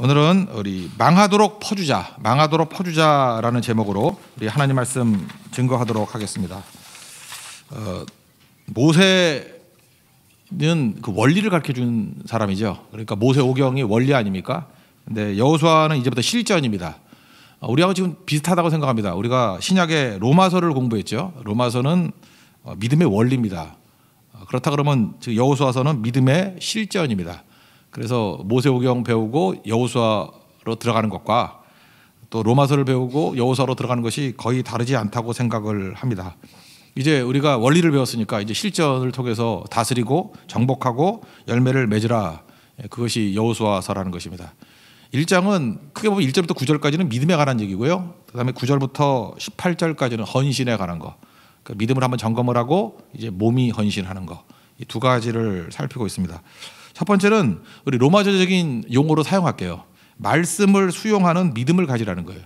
오늘은 우리 망하도록 퍼주자, 망하도록 퍼주자라는 제목으로 우리 하나님 말씀 증거하도록 하겠습니다. 어, 모세는 그 원리를 가르쳐 준 사람이죠. 그러니까 모세 오경이 원리 아닙니까? 근데 여호수아는 이제부터 실전입니다. 어, 우리하고 지금 비슷하다고 생각합니다. 우리가 신약의 로마서를 공부했죠. 로마서는 어, 믿음의 원리입니다. 어, 그렇다 그러면 여호수아서는 믿음의 실전입니다. 그래서 모세오경 배우고 여호수아로 들어가는 것과 또 로마서를 배우고 여호수아로 들어가는 것이 거의 다르지 않다고 생각을 합니다. 이제 우리가 원리를 배웠으니까 이제 실전을 통해서 다스리고 정복하고 열매를 맺으라. 예, 그것이 여호수아서라는 것입니다. 1장은 크게 보면 1절부터 9절까지는 믿음에 관한 얘기고요. 그다음에 9절부터 18절까지는 헌신에 관한 거. 그러니까 믿음을 한번 점검을 하고 이제 몸이 헌신하는 거. 이두 가지를 살피고 있습니다. 첫 번째는 우리 로마제적인 용어로 사용할게요. 말씀을 수용하는 믿음을 가지라는 거예요.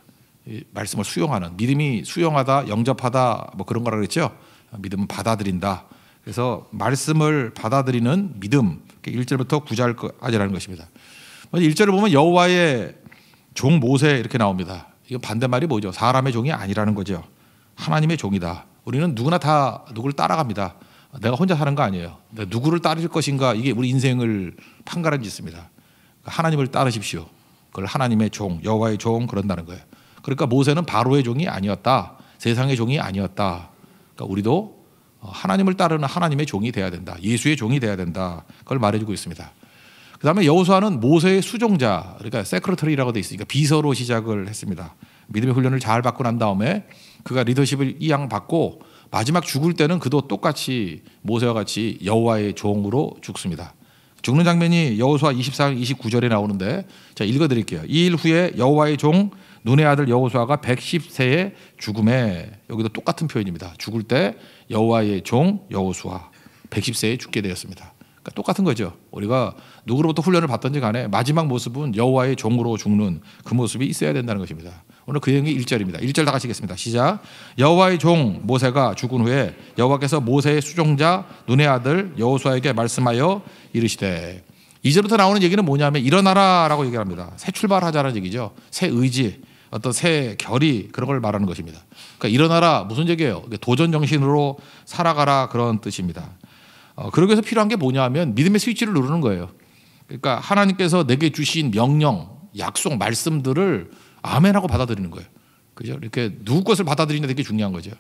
말씀을 수용하는 믿음이 수용하다, 영접하다 뭐 그런 거라 그랬죠. 믿음은 받아들인다. 그래서 말씀을 받아들이는 믿음. 1절부터 9절까지라는 것입니다. 1절을 보면 여호와의 종 모세 이렇게 나옵니다. 이거 반대말이 뭐죠? 사람의 종이 아니라는 거죠. 하나님의 종이다. 우리는 누구나 다누구 따라갑니다. 내가 혼자 사는 거 아니에요. 네, 누구를 따를 것인가 이게 우리 인생을 판가름 짓습니다. 그러니까 하나님을 따르십시오. 그걸 하나님의 종, 여호와의 종 그런다는 거예요. 그러니까 모세는 바로의 종이 아니었다. 세상의 종이 아니었다. 그러니까 우리도 어, 하나님을 따르는 하나님의 종이 돼야 된다. 예수의 종이 돼야 된다. 그걸 말해주고 있습니다. 그 다음에 여호수아는 모세의 수종자, 그러니까 세크러터리라고 돼 있으니까 비서로 시작을 했습니다. 믿음의 훈련을 잘 받고 난 다음에 그가 리더십을 이양받고 마지막 죽을 때는 그도 똑같이 모세와 같이 여호와의 종으로 죽습니다. 죽는 장면이 여호수아 24장 29절에 나오는데 자 읽어 드릴게요. 이일 후에 여호와의 종 눈의 아들 여호수아가 110세에 죽음에 여기도 똑같은 표현입니다. 죽을 때 여호와의 종 여호수아 110세에 죽게 되었습니다. 그러니까 똑같은 거죠. 우리가 누구로부터 훈련을 받든지 간에 마지막 모습은 여호와의 종으로 죽는 그 모습이 있어야 된다는 것입니다. 오늘 그 내용이 1절입니다. 1절 다가시겠습니다 시작. 여호와의 종 모세가 죽은 후에 여호와께서 모세의 수종자 눈의 아들 여호수아에게 말씀하여 이르시되 이제부터 나오는 얘기는 뭐냐면 일어나라라고 얘기 합니다. 새 출발하자라는 얘기죠. 새 의지, 어떤 새 결의 그런 걸 말하는 것입니다. 그러니까 일어나라 무슨 얘기예요? 도전 정신으로 살아가라 그런 뜻입니다. 어, 그러기 위해서 필요한 게 뭐냐면 하 믿음의 스위치를 누르는 거예요. 그러니까 하나님께서 내게 주신 명령, 약속, 말씀들을 아멘하고 받아들이는 거예요. 그죠? 이렇게 누구 것을 받아들이는 게 되게 중요한 거죠.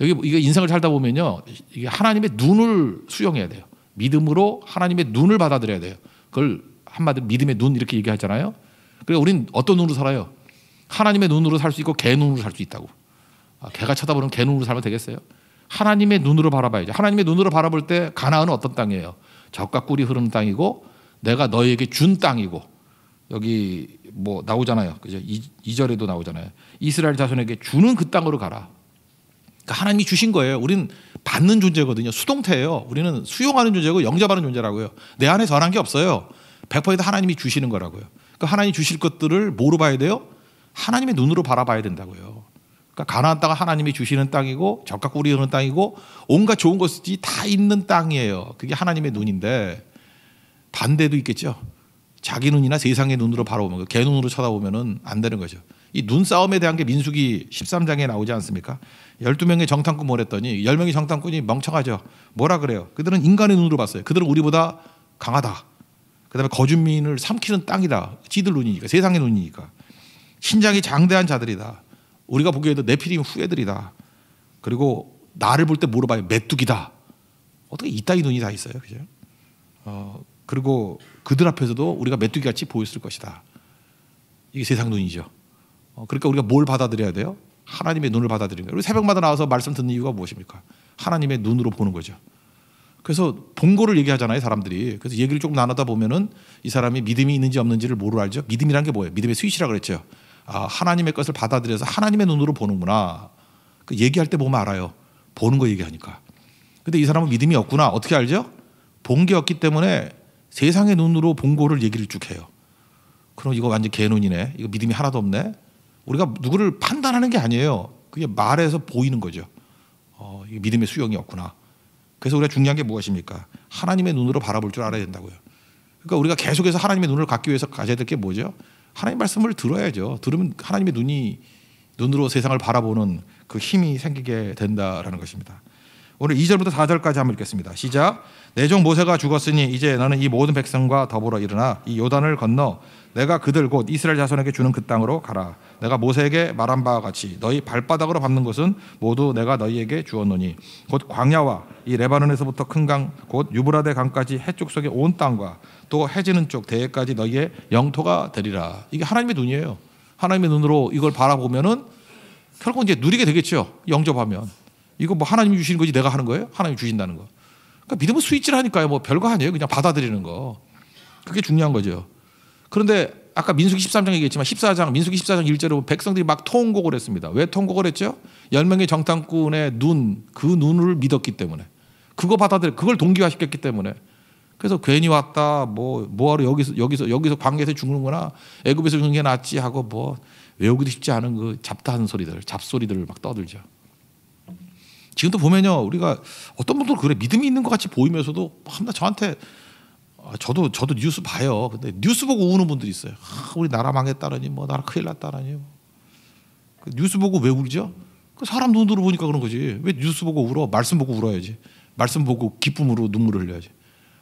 여기 뭐 이게 인생을 살다 보면요, 이게 하나님의 눈을 수용해야 돼요. 믿음으로 하나님의 눈을 받아들여야 돼요. 그걸 한마디로 믿음의 눈 이렇게 얘기하잖아요. 그래서 우린 어떤 눈으로 살아요? 하나님의 눈으로 살 수 있고 개 눈으로 살 수 있다고. 아, 개가 쳐다보는 개 눈으로 살면 되겠어요? 하나님의 눈으로 바라봐야죠. 하나님의 눈으로 바라볼 때 가나안은 어떤 땅이에요? 적과 꿀이 흐르는 땅이고 내가 너에게 준 땅이고 여기 뭐 나오잖아요. 그죠? 2절에도 나오잖아요. 이스라엘 자손에게 주는 그 땅으로 가라. 그러니까 하나님이 주신 거예요. 우리는 받는 존재거든요. 수동태예요. 우리는 수용하는 존재고 영접하는 존재라고요. 내 안에 전한 게 없어요. 100% 하나님이 주시는 거라고요. 그러니까 하나님 이 주실 것들을 뭐로 봐야 돼요? 하나님의 눈으로 바라봐야 된다고요. 그러니까 가나안 땅은 하나님이 주시는 땅이고 적과 꿀이 흐르는 땅이고 온갖 좋은 것이 다 있는 땅이에요. 그게 하나님의 눈인데 반대도 있겠죠. 자기 눈이나 세상의 눈으로 바라보면 개 눈으로 쳐다보면은 안 되는 거죠. 이 눈싸움에 대한 게 민수기 13장에 나오지 않습니까? 12명의 정탐꾼 몰했더니 10명의 정탐꾼이 멍청하죠. 뭐라 그래요? 그들은 인간의 눈으로 봤어요. 그들은 우리보다 강하다. 그다음에 거주민을 삼키는 땅이다. 지들 눈이니까 세상의 눈이니까 신장이 장대한 자들이다. 우리가 보기에도 네피림 후예들이다. 그리고 나를 볼 때 물어봐요. 메뚜기다. 어떻게 이따위 눈이 다 있어요, 그죠? 어, 그리고 그들 앞에서도 우리가 메뚜기 같이 보였을 것이다. 이게 세상 눈이죠. 어, 그러니까 우리가 뭘 받아들여야 돼요? 하나님의 눈을 받아들이는 거예요. 새벽마다 나와서 말씀 듣는 이유가 무엇입니까? 하나님의 눈으로 보는 거죠. 그래서 본고를 얘기하잖아요, 사람들이. 그래서 얘기를 조금 나누다 보면은 이 사람이 믿음이 있는지 없는지를 모르 알죠. 믿음이란 게 뭐예요? 믿음의 스위치라 그랬죠. 아, 하나님의 것을 받아들여서 하나님의 눈으로 보는구나. 그 얘기할 때 보면 알아요. 보는 거 얘기하니까. 근데 이 사람은 믿음이 없구나. 어떻게 알죠? 본 게 없기 때문에 세상의 눈으로 본 거를 얘기를 쭉 해요. 그럼 이거 완전 개눈이네. 이거 믿음이 하나도 없네. 우리가 누구를 판단하는 게 아니에요. 그게 말에서 보이는 거죠. 어, 믿음의 수용이 없구나. 그래서 우리가 중요한 게 무엇입니까? 하나님의 눈으로 바라볼 줄 알아야 된다고요. 그러니까 우리가 계속해서 하나님의 눈을 갖기 위해서 가져야 될 게 뭐죠? 하나님 말씀을 들어야죠. 들으면 하나님의 눈이 눈으로 세상을 바라보는 그 힘이 생기게 된다라는 것입니다. 오늘 2절부터 4절까지 한번 읽겠습니다. 시작. 내 종 모세가 죽었으니 이제 나는 이 모든 백성과 더불어 일어나 이 요단을 건너 내가 그들 곧 이스라엘 자손에게 주는 그 땅으로 가라. 내가 모세에게 말한 바와 같이 너희 발바닥으로 밟는 것은 모두 내가 너희에게 주었노니 곧 광야와 이 레바논에서부터 큰강곧 유브라데 강까지 해쪽 속의 온 땅과 또 해지는 쪽 대해까지 너희의 영토가 되리라. 이게 하나님의 눈이에요. 하나님의 눈으로 이걸 바라보면은 결국 이제 누리게 되겠죠. 영접하면. 이거 뭐 하나님이 주시는 거지 내가 하는 거예요? 하나님이 주신다는 거. 그러니까 믿음은 스위치를하니까요뭐 별거 아니에요. 그냥 받아들이는 거. 그게 중요한 거죠. 그런데 아까 민숙이 13장 얘기했지만 14장 민숙이 14장 1절로 백성들이 막 통곡을 했습니다. 왜 통곡을 했죠? 10명의 정탐꾼의 눈, 그 눈을 믿었기 때문에. 그거 받아들여 그걸 동기화시켰기 때문에. 그래서 괜히 왔다. 뭐 뭐하러 여기서 여기서 여기서 관계에서 죽는구나. 애굽에서 죽는 게 낫지 하고 뭐 외우기도 쉽지 않은 그 잡다한 소리들, 잡소리들을 막 떠들죠. 지금도 보면요 우리가 어떤 분들은 그래 믿음이 있는 것 같이 보이면서도 한나 저한테 아, 저도 저도 뉴스 봐요. 근데 뉴스 보고 우는 분들이 있어요. 아, 우리 나라 망했다라니 뭐 나라 큰일 났다라니 뭐. 그 뉴스 보고 왜 울죠? 그 사람 눈으로 보니까 그런 거지. 왜 뉴스 보고 울어? 말씀 보고 울어야지. 말씀 보고 기쁨으로 눈물을 흘려야지.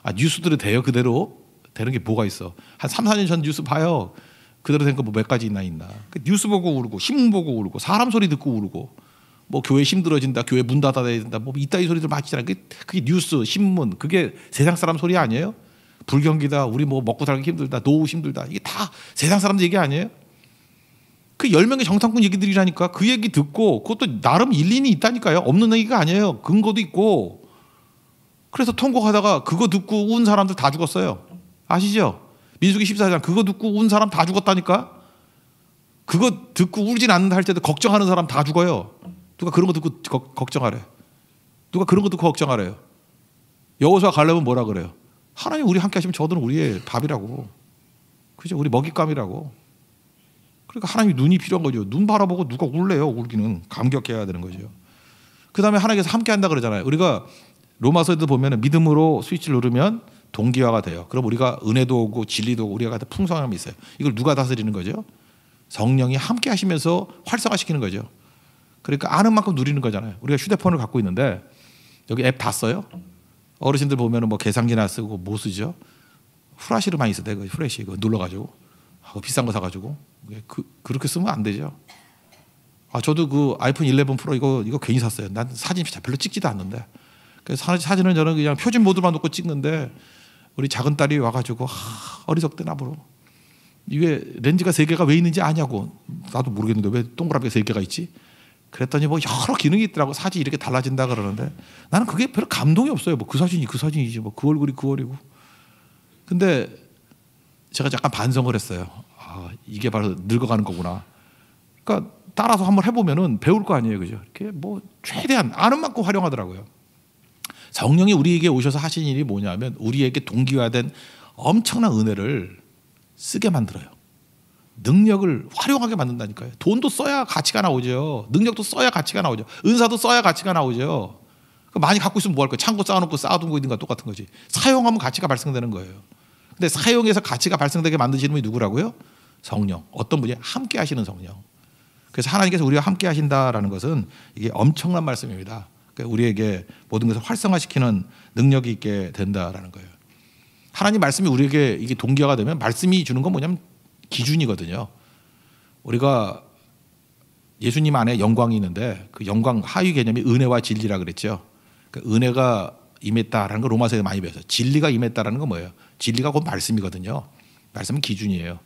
아뉴스들이 돼요 그대로 되는 게 뭐가 있어? 한 3, 4년 전 뉴스 봐요. 그대로 된 거 뭐 몇 가지 있나 있나. 그 뉴스 보고 울고 신문 보고 울고 사람 소리 듣고 울고 뭐 교회 힘들어진다, 교회 문 닫아야 된다, 뭐 이따위 소리들 막히잖아 그게, 그게 뉴스, 신문, 그게 세상 사람 소리 아니에요? 불경기다, 우리 뭐 먹고 살기 힘들다, 노후 힘들다, 이게 다 세상 사람 얘기 아니에요? 그 열명의정상군 얘기들이라니까 그 얘기 듣고 그것도 나름 일리는 있다니까요. 없는 얘기가 아니에요. 근거도 있고. 그래서 통곡하다가 그거 듣고 운 사람들 다 죽었어요. 아시죠? 민수기 14장 그거 듣고 운 사람 다 죽었다니까. 그거 듣고 울진 않는다 할 때도 걱정하는 사람 다 죽어요. 누가 그런 거 듣고 거, 걱정하래? 누가 그런 거 듣고 걱정하래요? 여호수아 갈렙은 뭐라 그래요? 하나님 우리 함께 하시면 저들은 우리의 밥이라고. 그죠? 우리 먹잇감이라고. 그러니까 하나님 눈이 필요한 거죠. 눈 바라보고 누가 울래요? 울기는 감격해야 되는 거죠. 그 다음에 하나님께서 함께 한다 그러잖아요. 우리가 로마서에도 보면 믿음으로 스위치를 누르면 동기화가 돼요. 그럼 우리가 은혜도 오고 진리도 오고 우리가 풍성함이 있어요. 이걸 누가 다스리는 거죠? 성령이 함께 하시면서 활성화시키는 거죠. 그러니까 아는 만큼 누리는 거잖아요. 우리가 휴대폰을 갖고 있는데 여기 앱 다 써요. 어르신들 보면은 뭐 계산기나 쓰고 뭐 쓰죠? 후라시로 많이 쓰대. 그 후레시 그 눌러 가지고 아, 비싼 거사 가지고 그 그렇게 쓰면 안 되죠. 아 저도 그 아이폰 11 프로 이거 이거 괜히 샀어요. 난 사진 별로 찍지도 않는데. 그래서 사진은 저는 그냥 표준 모드만 놓고 찍는데 우리 작은 딸이 와 가지고 아, 어리석대 나보러 이게 렌즈가 세 개가 왜 있는지 아냐고 나도 모르겠는데 왜동그랗게세 개가 있지? 그랬더니 뭐 여러 기능이 있더라고 사진 이렇게 달라진다 그러는데 나는 그게 별로 감동이 없어요. 뭐 그 사진이 그 사진이지 뭐 그 얼굴이 그 얼이고. 근데 제가 잠깐 반성을 했어요. 아 이게 바로 늙어가는 거구나. 그러니까 따라서 한번 해보면은 배울 거 아니에요, 그죠? 이렇게 뭐 최대한 아는 만큼 활용하더라고요. 성령이 우리에게 오셔서 하신 일이 뭐냐면 우리에게 동기화된 엄청난 은혜를 쓰게 만들어요. 능력을 활용하게 만든다니까요. 돈도 써야 가치가 나오죠. 능력도 써야 가치가 나오죠. 은사도 써야 가치가 나오죠. 그러니까 많이 갖고 있으면 뭐 할 거예요? 창고 쌓아놓고 쌓아둔거 있는 거 똑같은 거지. 사용하면 가치가 발생되는 거예요. 근데 사용해서 가치가 발생되게 만드시는 분이 누구라고요? 성령. 어떤 분이 함께 하시는 성령. 그래서 하나님께서 우리와 함께 하신다라는 것은 이게 엄청난 말씀입니다. 그러니까 우리에게 모든 것을 활성화시키는 능력이 있게 된다라는 거예요. 하나님 말씀이 우리에게 이게 동기화가 되면 말씀이 주는 건 뭐냐면 기준이거든요. 우리가 예수님 안에 영광이 있는데 그 영광 하위 개념이 은혜와 진리라 그랬죠. 그 은혜가 임했다라는 걸 로마서에 많이 배워서 진리가 임했다라는 건 뭐예요? 진리가 곧 말씀이거든요. 말씀은 기준이에요.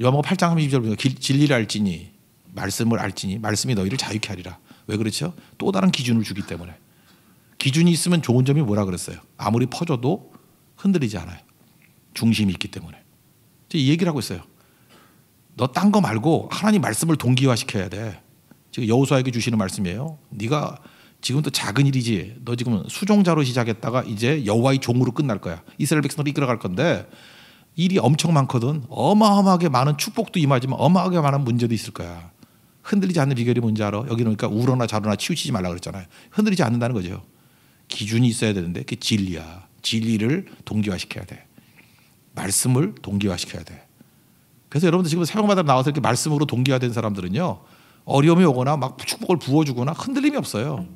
요한복음 8장 32절 보면 진리를 알지니 말씀을 알지니 말씀이 너희를 자유케 하리라. 왜 그렇죠? 또 다른 기준을 주기 때문에. 기준이 있으면 좋은 점이 뭐라 그랬어요? 아무리 퍼져도 흔들리지 않아요. 중심이 있기 때문에. 이 얘기를 하고 있어요. 너 딴 거 말고 하나님 말씀을 동기화시켜야 돼. 지금 여호수아에게 주시는 말씀이에요. 네가 지금도 작은 일이지. 너 지금 수종자로 시작했다가 이제 여호와의 종으로 끝날 거야. 이스라엘 백성을 이끌어갈 건데 일이 엄청 많거든. 어마어마하게 많은 축복도 임하지만 어마어마하게 많은 문제도 있을 거야. 흔들리지 않는 비결이 뭔지 알아? 여기는 니까 우러나 자러나 치우치지 말라 그랬잖아요. 흔들리지 않는다는 거죠. 기준이 있어야 되는데 그게 진리야. 진리를 동기화시켜야 돼. 말씀을 동기화시켜야 돼. 그래서 여러분들 지금 새역마다 나와서 이렇게 말씀으로 동기화된 사람들은요. 어려움이 오거나 막 축복을 부어주거나 흔들림이 없어요.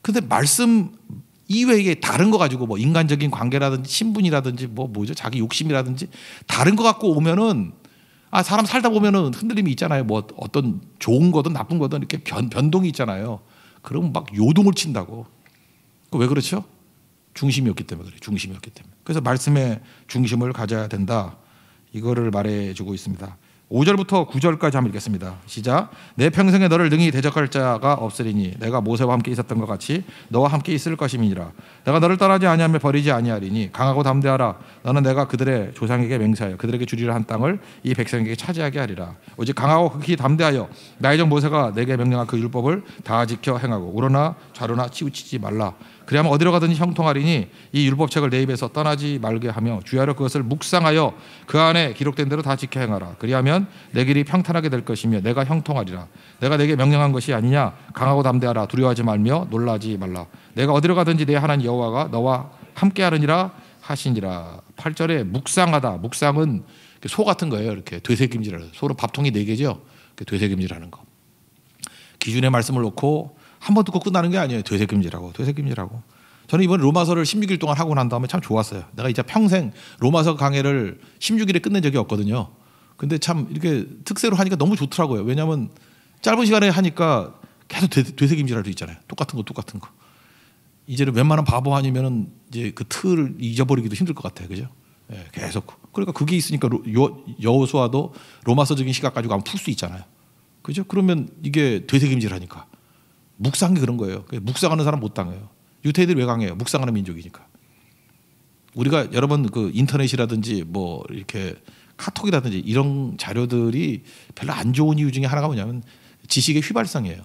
근데 말씀 이외에 다른 거 가지고 뭐 인간적인 관계라든지 신분이라든지 뭐 뭐죠 자기 욕심이라든지 다른 거 갖고 오면은 아 사람 살다 보면은 흔들림이 있잖아요 뭐 어떤 좋은 거든 나쁜 거든 이렇게 변 변동이 있잖아요 그럼 막 요동을 친다고 왜 그렇죠 중심이었기 때문에 그래요. 중심이었기 때문에. 그래서 말씀의 중심을 가져야 된다. 이거를 말해주고 있습니다. 5절부터 9절까지 한번 읽겠습니다. 시작. 내 평생에 너를 능히 대적할 자가 없으리니 내가 모세와 함께 있었던 것 같이 너와 함께 있을 것임이니라. 내가 너를 떠나지 아니하며 버리지 아니하리니 강하고 담대하라. 너는 내가 그들의 조상에게 맹세하여 그들에게 주리라 한 땅을 이 백성에게 차지하게 하리라. 오직 강하고 극히 담대하여 나의 종 모세가 내게 명령한 그 율법을 다 지켜 행하고 우러나 좌로나 치우치지 말라. 그리하면 어디로 가든지 형통하리니 이 율법책을 내 입에서 떠나지 말게 하며 주야로 그것을 묵상하여 그 안에 기록된 대로 다 지켜 행하라. 그리하면 내 길이 평탄하게 될 것이며 내가 형통하리라. 내가 내게 명령한 것이 아니냐. 강하고 담대하라. 두려워하지 말며 놀라지 말라. 내가 어디로 가든지 내 하나님 여호와가 너와 함께하느니라 하시니라. 8절에 묵상하다. 묵상은 소 같은 거예요. 이렇게 되새김질하는 소로 밥통이 네 개죠. 되새김질하는 거. 기준의 말씀을 놓고 한번 듣고 끝나는 게 아니에요. 되새김질하고 되새김질하고. 저는 이번 로마서를 16일 동안 하고 난 다음에 참 좋았어요. 내가 이제 평생 로마서 강의를 16일에 끝낸 적이 없거든요. 근데 참 이렇게 특세로 하니까 너무 좋더라고요. 왜냐하면 짧은 시간에 하니까 계속 되새김질할 수 있잖아요. 똑같은 거 똑같은 거. 이제는 웬만한 바보 아니면은 이제 그 틀을 잊어버리기도 힘들 것 같아요. 그죠? 예, 계속. 그러니까 그게 있으니까 여호수아도 로마서적인 시각 가지고 한번 풀 수 있잖아요. 그죠? 그러면 이게 되새김질 하니까. 묵상이 그런 거예요. 묵상하는 사람 못 당해요. 유태인들이 왜 강해요? 묵상하는 민족이니까. 우리가 여러분 그 인터넷이라든지 뭐 이렇게 카톡이라든지 이런 자료들이 별로 안 좋은 이유 중에 하나가 뭐냐면 지식의 휘발성이에요.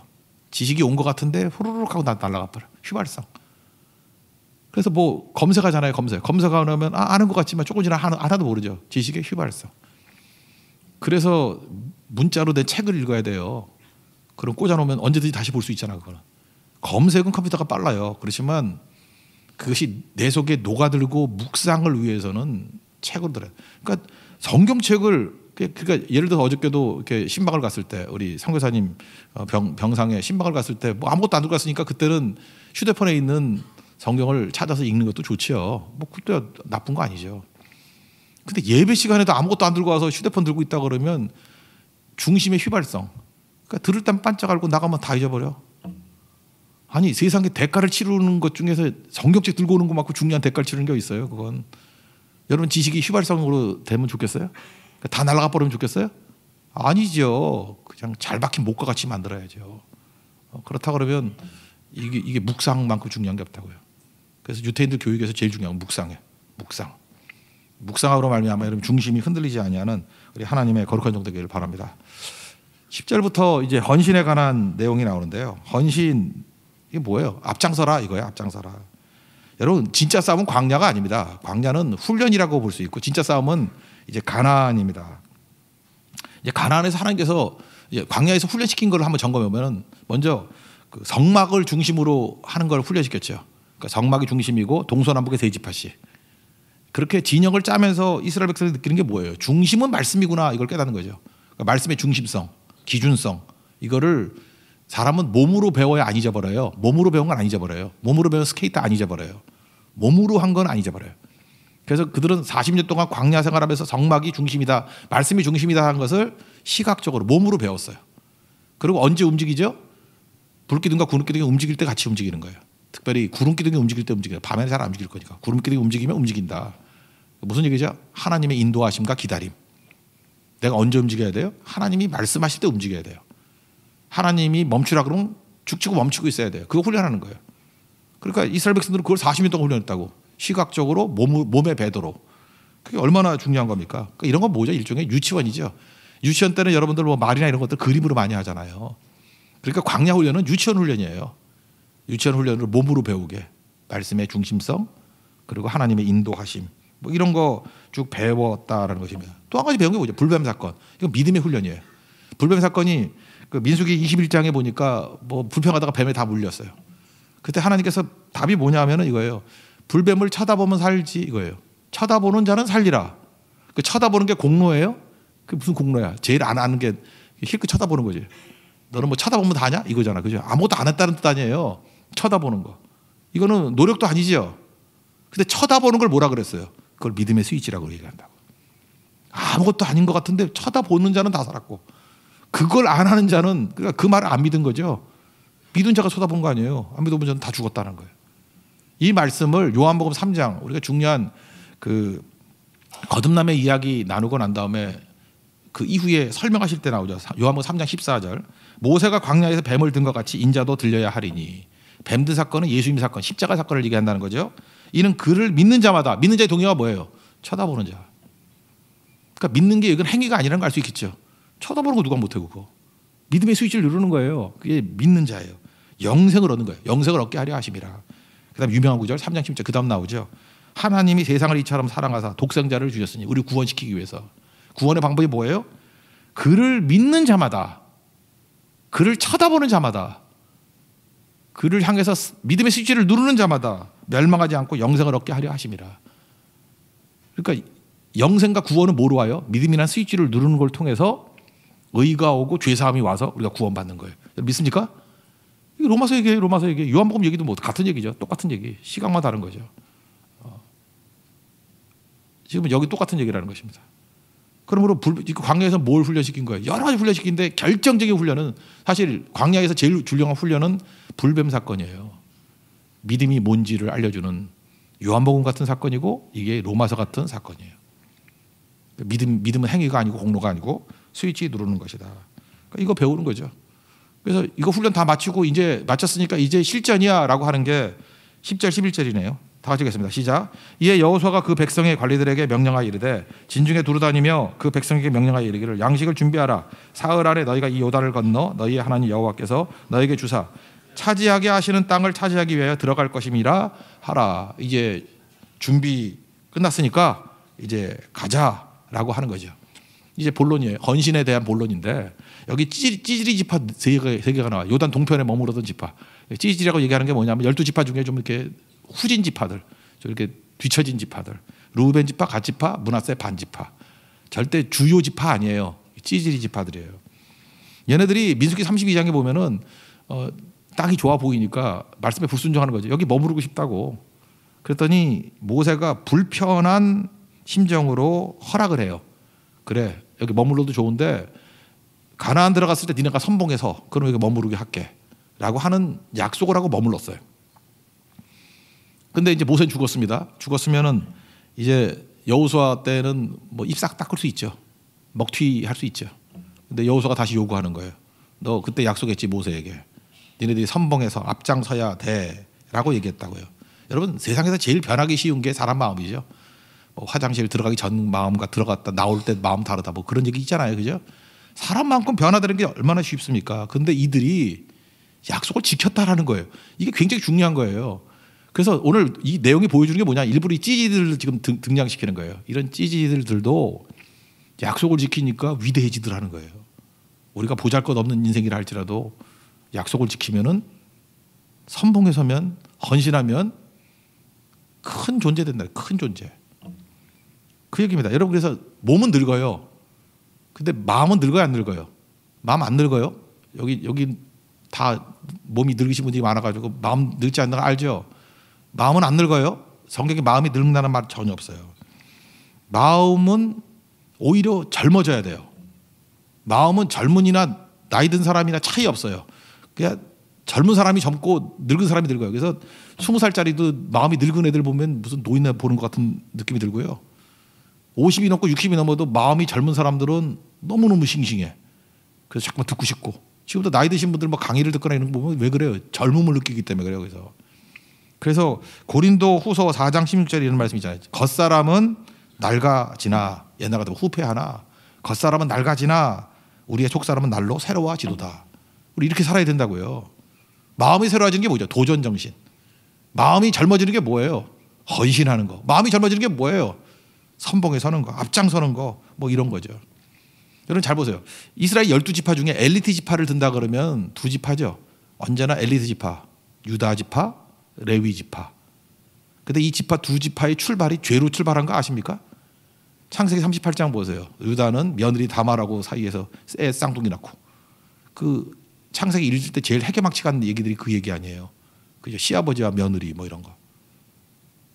지식이 온 것 같은데 후루룩 하고 날아가 버려. 휘발성. 그래서 뭐 검색하잖아요. 검색. 검색하면 아, 는것 같지만 조금이나 하나도 모르죠. 지식의 휘발성. 그래서 문자로 된 책을 읽어야 돼요. 그럼 꽂아놓으면 언제든지 다시 볼 수 있잖아 그거는. 검색은 컴퓨터가 빨라요. 그렇지만 그것이 내 속에 녹아들고 묵상을 위해서는 책을 들어요. 그러니까 성경책을 그러니까 예를 들어 어저께도 이렇게 신방을 갔을 때 우리 선교사님 어, 병, 병상에 신방을 갔을 때 뭐 아무것도 안 들고 갔으니까 그때는 휴대폰에 있는 성경을 찾아서 읽는 것도 좋지요. 뭐 그때 나쁜 거 아니죠. 근데 예배 시간에도 아무것도 안 들고 와서 휴대폰 들고 있다 그러면 중심의 휘발성, 그러니까 들을 땐 반짝 알고 나가면 다 잊어버려. 아니 세상에 대가를 치르는 것 중에서 성경책 들고 오는 것만큼 중요한 대가를 치르는 게 있어요. 그건 여러분 지식이 휘발성으로 되면 좋겠어요? 그러니까 다 날아가 버리면 좋겠어요? 아니죠. 그냥 잘 박힌 목과 같이 만들어야죠. 어, 그렇다 그러면 이게, 이게 묵상만큼 중요한 게 없다고요. 그래서 유태인들 교육에서 제일 중요한 묵상이에요. 묵상. 묵상으로 말미암아 여러분 중심이 흔들리지 아니하는 우리 하나님의 거룩한 정도기를 바랍니다. 10절부터 이제 헌신에 관한 내용이 나오는데요. 헌신 이게 뭐예요? 앞장서라 이거예요. 앞장서라. 여러분 진짜 싸움은 광야가 아닙니다. 광야는 훈련이라고 볼 수 있고 진짜 싸움은 이제 가난입니다. 이제 가난에서 하나님께서 이제 광야에서 훈련시킨 걸 한번 점검해 보면 먼저 그 성막을 중심으로 하는 걸 훈련시켰죠. 그러니까 성막이 중심이고 동서남북의 세지파시 그렇게 진영을 짜면서 이스라엘 백성이 느끼는 게 뭐예요? 중심은 말씀이구나 이걸 깨닫는 거죠. 그러니까 말씀의 중심성. 기준성 이거를 사람은 몸으로 배워야 안 잊어버려요. 몸으로 배운 건 안 잊어버려요. 몸으로 배운 스케이터 안 잊어버려요. 몸으로 한 건 안 잊어버려요. 그래서 그들은 40년 동안 광야 생활하면서 성막이 중심이다, 말씀이 중심이다 하는 것을 시각적으로 몸으로 배웠어요. 그리고 언제 움직이죠? 불기둥과 구름기둥이 움직일 때 같이 움직이는 거예요. 특별히 구름기둥이 움직일 때 움직여요. 밤에는 잘 안 움직일 거니까. 구름기둥이 움직이면 움직인다. 무슨 얘기죠? 하나님의 인도하심과 기다림. 내가 언제 움직여야 돼요? 하나님이 말씀하실 때 움직여야 돼요. 하나님이 멈추라 그러면 죽치고 멈추고 있어야 돼요. 그거 훈련하는 거예요. 그러니까 이스라엘 백성들은 그걸 40년 동안 훈련했다고. 시각적으로 몸, 몸에 배도록. 그게 얼마나 중요한 겁니까? 그러니까 이런 건 뭐죠? 일종의 유치원이죠. 유치원 때는 여러분들 뭐 말이나 이런 것들 그림으로 많이 하잖아요. 그러니까 광야 훈련은 유치원 훈련이에요. 유치원 훈련을 몸으로 배우게. 말씀의 중심성, 그리고 하나님의 인도하심, 뭐 이런 거 쭉 배웠다라는 것입니다. 또 한 가지 배운 게 뭐죠? 불뱀 사건. 이건 믿음의 훈련이에요. 불뱀 사건이 그 민수기 21장에 보니까 뭐 불평하다가 뱀에 다 물렸어요. 그때 하나님께서 답이 뭐냐면 이거예요. 불뱀을 쳐다보면 살지 이거예요. 쳐다보는 자는 살리라. 그 쳐다보는 게 공로예요? 그 무슨 공로야? 제일 안 하는 게 힐끗 쳐다보는 거지. 너는 뭐 쳐다보면 다냐? 이거잖아. 그죠? 아무것도 안 했다는 뜻 아니에요. 쳐다보는 거. 이거는 노력도 아니지요. 근데 쳐다보는 걸 뭐라 그랬어요? 그걸 믿음의 스위치라고 얘기한다고. 아무것도 아닌 것 같은데 쳐다보는 자는 다 살았고 그걸 안 하는 자는 그러니까 그 말을 안 믿은 거죠. 믿은 자가 쳐다본 거 아니에요. 안 믿어본 자는 다 죽었다는 거예요. 이 말씀을 요한복음 3장 우리가 중요한 그 거듭남의 이야기 나누고 난 다음에 그 이후에 설명하실 때 나오죠. 요한복음 3장 14절. 모세가 광야에서 뱀을 든 것 같이 인자도 들려야 하리니. 뱀드 사건은 예수님 사건, 십자가 사건을 얘기한다는 거죠. 이는 그를 믿는 자마다 믿는 자의 동의가 뭐예요? 쳐다보는 자. 그러니까 믿는 게 이건 행위가 아니라는 걸 알 수 있겠죠. 쳐다보는 거 누가 못해 그거. 믿음의 스위치를 누르는 거예요. 그게 믿는 자예요. 영생을 얻는 거예요. 영생을 얻게 하려 하심이라. 그다음 유명한 구절 3장 10절 그다음 나오죠. 하나님이 세상을 이처럼 사랑하사 독생자를 주셨으니 우리 구원시키기 위해서 구원의 방법이 뭐예요? 그를 믿는 자마다 그를 쳐다보는 자마다 그를 향해서 믿음의 스위치를 누르는 자마다 멸망하지 않고 영생을 얻게 하려 하심이라. 그러니까 영생과 구원은 뭐로 와요? 믿음이란 스위치를 누르는 걸 통해서 의가 오고 죄사함이 와서 우리가 구원받는 거예요. 믿습니까? 로마서 얘기예요. 로마서 얘기. 요한복음 얘기도 뭐 같은 얘기죠. 똑같은 얘기. 시각만 다른 거죠. 어. 지금 여기 똑같은 얘기라는 것입니다. 그러므로 광야에서 뭘 훈련시킨 거예요? 여러 가지 훈련시킨데 결정적인 훈련은 사실 광야에서 제일 중요한 훈련은 불뱀 사건이에요. 믿음이 뭔지를 알려주는 요한복음 같은 사건이고 이게 로마서 같은 사건이에요. 믿음, 믿음은 행위가 아니고 공로가 아니고 스위치 누르는 것이다. 그러니까 이거 배우는 거죠. 그래서 이거 훈련 다 마치고 이제 마쳤으니까 이제 실전이야 라고 하는 게 10절, 11절이네요. 다 같이 읽겠습니다. 시작. 이에 여호수아가 그 백성의 관리들에게 명령하여 이르되 진중에 두루다니며 그 백성에게 명령하여 이르기를 양식을 준비하라. 사흘 안에 너희가 이 요단을 건너 너희의 하나님 여호와께서 너에게 주사 차지하게 하시는 땅을 차지하기 위하여 들어갈 것임이라 하라. 이제 준비 끝났으니까 이제 가자라고 하는 거죠. 이제 본론이에요. 헌신에 대한 본론인데 여기 찌질, 찌질이 지파 세 개가, 세 개가 나와 요단 동편에 머무르던 지파. 찌질이라고 얘기하는 게 뭐냐면 열두 지파 중에 좀 이렇게 후진 지파들, 저렇게 뒤처진 지파들, 루벤 지파, 갓 지파, 문화세반 지파. 절대 주요 지파 아니에요. 찌질이 지파들이에요. 얘네들이 민숙이 32장에 보면은 어, 땅이 좋아 보이니까 말씀에 불순종하는 거죠. 여기 머무르고 싶다고. 그랬더니 모세가 불편한 심정으로 허락을 해요. 그래 여기 머물러도 좋은데 가나안 들어갔을 때 니네가 선봉해서 그럼 여기 머무르게 할게 라고 하는 약속을 하고 머물렀어요. 근데 이제 모세는 죽었습니다. 죽었으면은 이제 여호수아 때는 뭐 입싹 닦을 수 있죠. 먹튀 할 수 있죠. 근데 여호수아가 다시 요구하는 거예요. 너 그때 약속했지 모세에게. 니네들이 선봉해서 앞장서야 돼라고 얘기했다고요. 여러분 세상에서 제일 변하기 쉬운 게 사람 마음이죠. 뭐 화장실 들어가기 전 마음과 들어갔다 나올 때 마음 다르다 뭐 그런 얘기 있잖아요, 그죠? 사람만큼 변화되는 게 얼마나 쉽습니까? 근데 이들이 약속을 지켰다라는 거예요. 이게 굉장히 중요한 거예요. 그래서 오늘 이 내용이 보여주는 게 뭐냐? 일부러 이 찌질들을 지금 등, 등장시키는 거예요. 이런 찌질들도 약속을 지키니까 위대해지더라는 거예요. 우리가 보잘 것 없는 인생이라 할지라도 약속을 지키면은 선봉에 서면 헌신하면 큰 존재 된다. 큰 존재. 그 얘기입니다. 여러분 그래서 몸은 늙어요. 근데 마음은 늙어요, 안 늙어요? 마음 안 늙어요? 여기 여기 다 몸이 늙으신 분들이 많아가지고 마음 늙지 않는 거 알죠? 마음은 안 늙어요. 성격이 마음이 늙는다는 말 전혀 없어요. 마음은 오히려 젊어져야 돼요. 마음은 젊은이나 나이 든 사람이나 차이 없어요. 그냥 젊은 사람이 젊고 늙은 사람이 늙어요. 그래서 스무 살짜리도 마음이 늙은 애들 보면 무슨 노인을 보는 것 같은 느낌이 들고요. 50이 넘고 60이 넘어도 마음이 젊은 사람들은 너무너무 싱싱해. 그래서 자꾸만 듣고 싶고. 지금도 나이 드신 분들 뭐 강의를 듣거나 이런 거 보면 왜 그래요? 젊음을 느끼기 때문에 그래요. 그래서. 그래서 고린도 후서 4장 16절에 이런 말씀 있잖아요. 겉사람은 낡아지나 옛날 같으면 후패하나 겉사람은 낡아지나 우리의 속사람은 날로 새로워지도다. 우리 이렇게 살아야 된다고요. 마음이 새로워지는 게 뭐죠? 도전 정신. 마음이 젊어지는 게 뭐예요? 헌신하는 거. 마음이 젊어지는 게 뭐예요? 선봉에 서는 거, 앞장서는 거, 뭐 이런 거죠. 여러분 잘 보세요. 이스라엘 열두 지파 중에 엘리트 지파를 든다 그러면 두 지파죠. 언제나 엘리트 지파, 유다 지파, 레위 지파. 근데 이 지파 두 지파의 출발이 죄로 출발한 거 아십니까? 창세기 38장 보세요. 유다는 며느리 다말하고 사이에서 애 쌍둥이 낳고 그 창세기 읽을 때 제일 해괴막치 같은 얘기들이 그 얘기 아니에요. 그죠? 시아버지와 며느리 뭐 이런 거.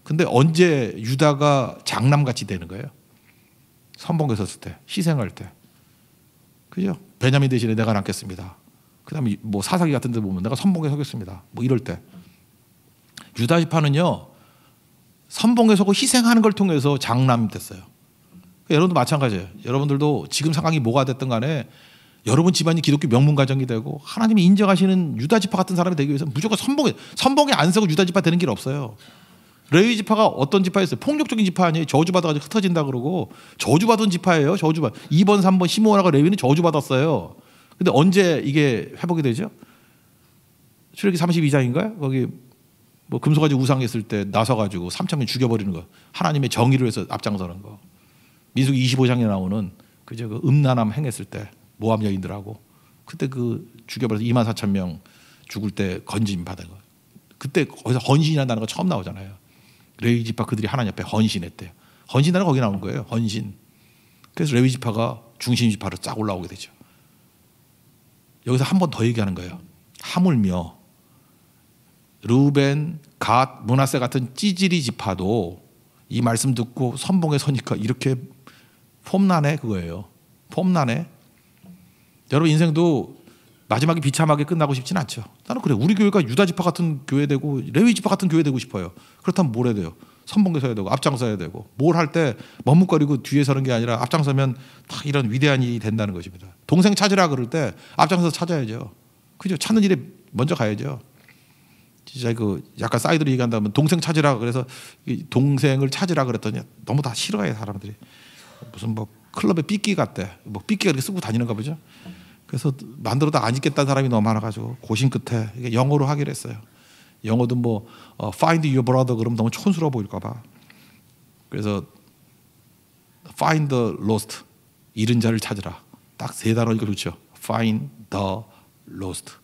근데 언제 유다가 장남같이 되는 거예요? 선봉에 섰을 때, 희생할 때. 그죠? 베냐민 대신에 내가 남겠습니다. 그 다음에 뭐 사사기 같은 데 보면 내가 선봉에 서겠습니다. 뭐 이럴 때. 유다지파는요 선봉에서고 희생하는 걸 통해서 장남됐어요. 그러니까 여러분도 마찬가지예요. 여러분들도 지금 상황이 뭐가 됐든 간에 여러분 집안이 기독교 명문 가정이 되고 하나님이 인정하시는 유다 지파 같은 사람이 되기 위해서 무조건 선봉에 선봉에 안 서고 유다 지파 되는 길 없어요. 레위 지파가 어떤 지파였어요? 폭력적인 지파 아니에요. 저주받아 가지고 흩어진다 그러고 저주받은 지파예요. 저주받. 2번, 3번 시므온하 레위는 저주받았어요. 근데 언제 이게 회복이 되죠? 출애기 32장인가요? 거기 뭐금소 가지고 우상했을 때 나서 가지고 3천명 죽여버리는 거. 하나님의 정의를 위해서 앞장서는 거. 미숙 25장에 나오는 그저 그 음란함 행했을 때 모함 여인들하고 그때 그 죽여버려서 2만 4천 명 죽을 때 건짐 받은 거. 그때 거기서 헌신한다는 거 처음 나오잖아요. 레위 지파 그들이 하나님 앞에 헌신했대요. 헌신단은 거기 나온 거예요. 헌신. 그래서 레위 지파가 중심 지파로 쫙 올라오게 되죠. 여기서 한 번 더 얘기하는 거예요. 하물며 루벤 갓, 문하세 같은 찌질이 지파도 이 말씀 듣고 선봉에 서니까 이렇게 폼나네 그거예요. 폼나네. 여러분 인생도 마지막에 비참하게 끝나고 싶진 않죠. 나는 그래 우리 교회가 유다 지파 같은 교회 되고 레위 지파 같은 교회 되고 싶어요. 그렇다면 뭘 해야 돼요? 선봉에 서야 되고 앞장서야 되고 뭘 할 때 머뭇거리고 뒤에 서는 게 아니라 앞장서면 다 이런 위대한 일이 된다는 것입니다. 동생 찾으라 그럴 때 앞장서 찾아야죠. 그죠? 찾는 일에 먼저 가야죠. 진짜 그 약간 사이드로 얘기한다면 동생 찾으라 그래서 동생을 찾으라 그랬더니 너무 다 싫어해 사람들이 무슨 뭐 클럽에 삐끼 같대 뭐 삐끼가 이렇게 쓰고 다니는가 보죠 그래서 만들어도 안 짓겠다는 사람이 너무 많아가지고 고심 끝에 이게 영어로 하기로 했어요 영어도 뭐 어, find your brother 그러면 너무 촌스러워 보일까봐 그래서 find the lost 잃은 자를 찾으라 딱 세 단어니까 좋죠 find the lost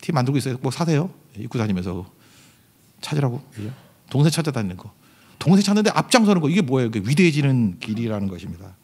티 예, 만들고 있어요 뭐 사세요 입고 다니면서 찾으라고 동생 찾아다니는 거. 동생 찾는데 앞장서는 거 이게 뭐예요? 그 위대해지는 길이라는 것입니다.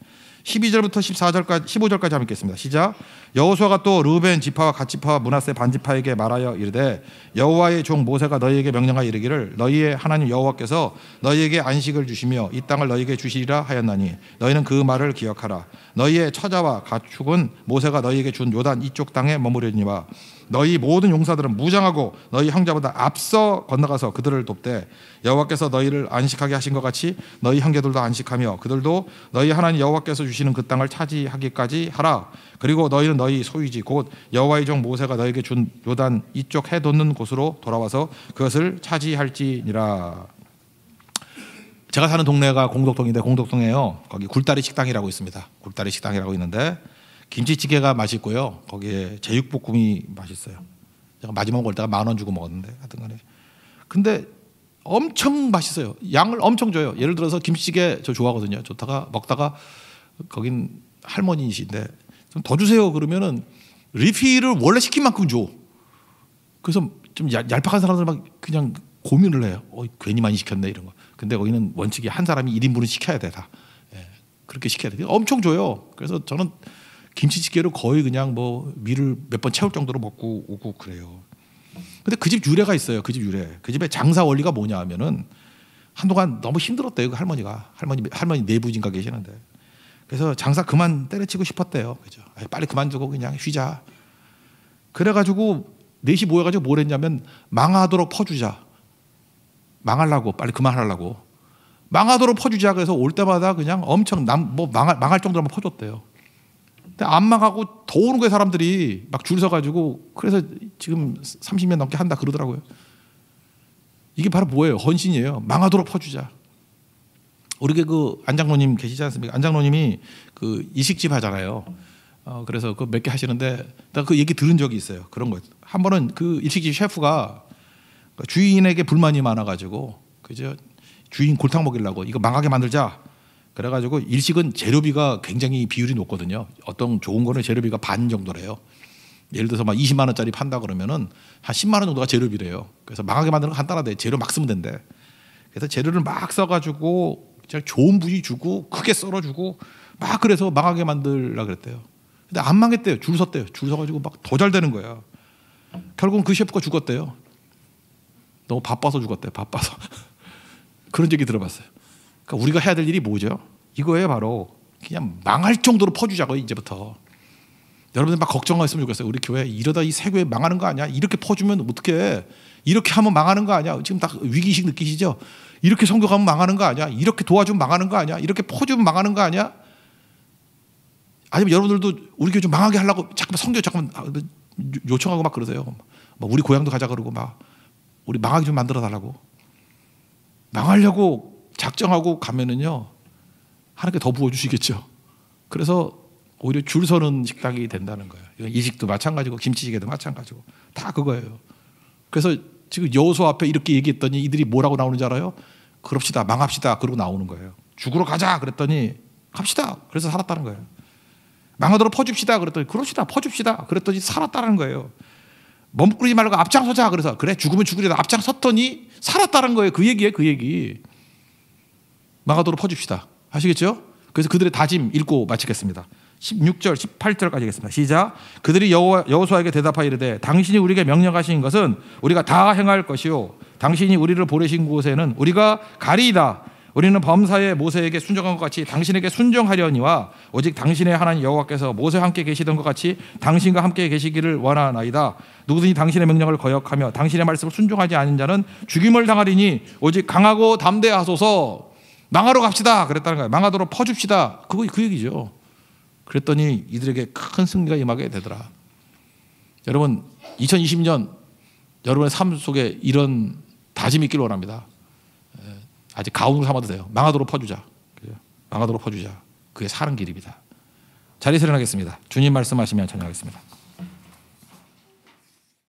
12절부터 14절까지 15절까지 한번 읽겠습니다. 시작. 여호수아가 또 르벤 지파와 갓지파와 문하세 반지파에게 말하여 이르되 여호와의 종 모세가 너희에게 명령하여 이르기를 너희의 하나님 여호와께서 너희에게 안식을 주시며 이 땅을 너희에게 주시리라 하였나니 너희는 그 말을 기억하라. 너희의 처자와 가축은 모세가 너희에게 준 요단 이쪽 땅에 머무르니와 너희 모든 용사들은 무장하고 너희 형제보다 앞서 건너가서 그들을 돕되 여호와께서 너희를 안식하게 하신 것 같이 너희 형제들도 안식하며 그들도 너희 하나님 여호와께서 주시는 그 땅을 차지하기까지 하라 그리고 너희는 너희 소유지 곧 여호와의 종 모세가 너에게 희준 요단 이쪽 해 돋는 곳으로 돌아와서 그것을 차지할지니라 제가 사는 동네가 공덕동인데 공덕동에요 거기 굴다리 식당이라고 있습니다 굴다리 식당이라고 있는데 김치찌개가 맛있고요. 거기에 제육볶음이 맛있어요. 제가 마지막 먹을 때가 만 원 주고 먹었는데 하여튼 간에. 근데 엄청 맛있어요. 양을 엄청 줘요. 예를 들어서 김치찌개 저 좋아하거든요. 좋다가 먹다가 거긴 할머니이신데 좀 더 주세요 그러면은 리필을 원래 시킨 만큼 줘. 그래서 좀 얄, 팍한 사람들 막 그냥 고민을 해요. 어, 괜히 많이 시켰네 이런 거. 근데 거기는 원칙이 한 사람이 1인분은 시켜야 돼다 예, 그렇게 시켜야 돼. 엄청 줘요. 그래서 저는 김치찌개로 거의 그냥 뭐 밀을 몇번 채울 정도로 먹고 오고 그래요. 근데 그 집 유래가 있어요. 그 집 유래. 그 집의 장사 원리가 뭐냐 하면은 한동안 너무 힘들었대요. 그 할머니가. 할머니, 할머니 내부진가 계시는데. 그래서 장사 그만 때려치고 싶었대요. 그죠. 빨리 그만두고 그냥 쉬자. 그래가지고 넷이 모여가지고 뭘 했냐면 망하도록 퍼주자. 망하려고 빨리 그만하려고. 망하도록 퍼주자. 그래서 올 때마다 그냥 엄청 남, 뭐 망할, 망할 정도로 퍼줬대요. 안망하고 더 오는 거예요 사람들이 막 줄 서가지고 그래서 지금 30년 넘게 한다 그러더라고요 이게 바로 뭐예요 헌신이에요 망하도록 퍼주자 우리게 그 안장로님 계시지 않습니까 안장로님이 그 이식집 하잖아요 어, 그래서 그 몇 개 하시는데 나 그 얘기 들은 적이 있어요 그런 거한 번은 그 일식집 셰프가 주인에게 불만이 많아가지고 그죠 주인 골탕 먹이려고 이거 망하게 만들자 그래가지고 일식은 재료비가 굉장히 비율이 높거든요. 어떤 좋은 거는 재료비가 반 정도래요. 예를 들어서 막 20만 원짜리 판다 그러면은 한 10만 원 정도가 재료비래요. 그래서 망하게 만드는 건 간단하대. 재료 막 쓰면 된대. 그래서 재료를 막 써가지고 그냥 좋은 부위 주고 크게 썰어주고 막 그래서 망하게 만들라 그랬대요. 근데 안 망했대요. 줄 섰대요. 줄 서가지고 막 더 잘 되는 거야. 결국은 그 셰프가 죽었대요. 너무 바빠서 죽었대. 바빠서. 그런 얘기 들어봤어요. 그러니까 우리가 해야 될 일이 뭐죠? 이거예요, 바로. 그냥 망할 정도로 퍼주자고요, 이제부터. 여러분들 막 걱정했으면 좋겠어요. 우리 교회 이러다 이새 교회 망하는 거 아니야? 이렇게 퍼주면 어떻게 이렇게 하면 망하는 거 아니야? 지금 딱 위기식 느끼시죠? 이렇게 성격하면 망하는 거 아니야? 이렇게 도와주면 망하는 거 아니야? 이렇게 퍼주면 망하는 거 아니야? 아니면 여러분들도 우리 교회 좀 망하게 하려고 잠깐 성교 잠깐 아, 뭐 요청하고 막 그러세요. 막 우리 고향도 가자 그러고 막 우리 망하게 좀 만들어 달라고. 망하려고 작정하고 가면은요 하나께더 부어주시겠죠. 그래서 오히려 줄 서는 식당이 된다는 거예요. 이식도 마찬가지고 김치찌개도 마찬가지고 다 그거예요. 그래서 지금 여호수 앞에 이렇게 얘기했더니 이들이 뭐라고 나오는지 알아요? 그럽시다 망합시다 그러고 나오는 거예요. 죽으러 가자 그랬더니 갑시다 그래서 살았다는 거예요. 망하도록 퍼줍시다 그랬더니 그럽시다 퍼줍시다 그랬더니 살았다는 거예요. 머뭇거리지 말고 앞장서자 그래서 그래 죽으면 죽으리다 앞장섰더니 살았다는 거예요. 그얘기예요그 얘기. 망하도록 퍼줍시다. 하시겠죠? 그래서 그들의 다짐 읽고 마치겠습니다. 16절, 18절까지 겠습니다 시작. 그들이 여호수아에게 대답하여 이르되 당신이 우리에게 명령하신 것은 우리가 다 행할 것이요 당신이 우리를 보내신 곳에는 우리가 가리이다. 우리는 범사에 모세에게 순종한 것 같이 당신에게 순종하려니와 오직 당신의 하나님 여호와께서 모세와 함께 계시던 것 같이 당신과 함께 계시기를 원하나이다. 누구든지 당신의 명령을 거역하며 당신의 말씀을 순종하지 않은 자는 죽임을 당하리니 오직 강하고 담대하소서. 망하러 갑시다. 그랬다는 거예요. 망하도록 퍼줍시다. 그거 그 얘기죠. 그랬더니 이들에게 큰 승리가 임하게 되더라. 여러분, 2020년 여러분의 삶 속에 이런 다짐이 있길 원합니다. 예, 아직 가훈 삼아도 돼요. 망하도록 퍼주자. 망하도록 퍼주자. 그게 사는 길입니다. 자리 세련하겠습니다. 주님 말씀하시면 전하겠습니다.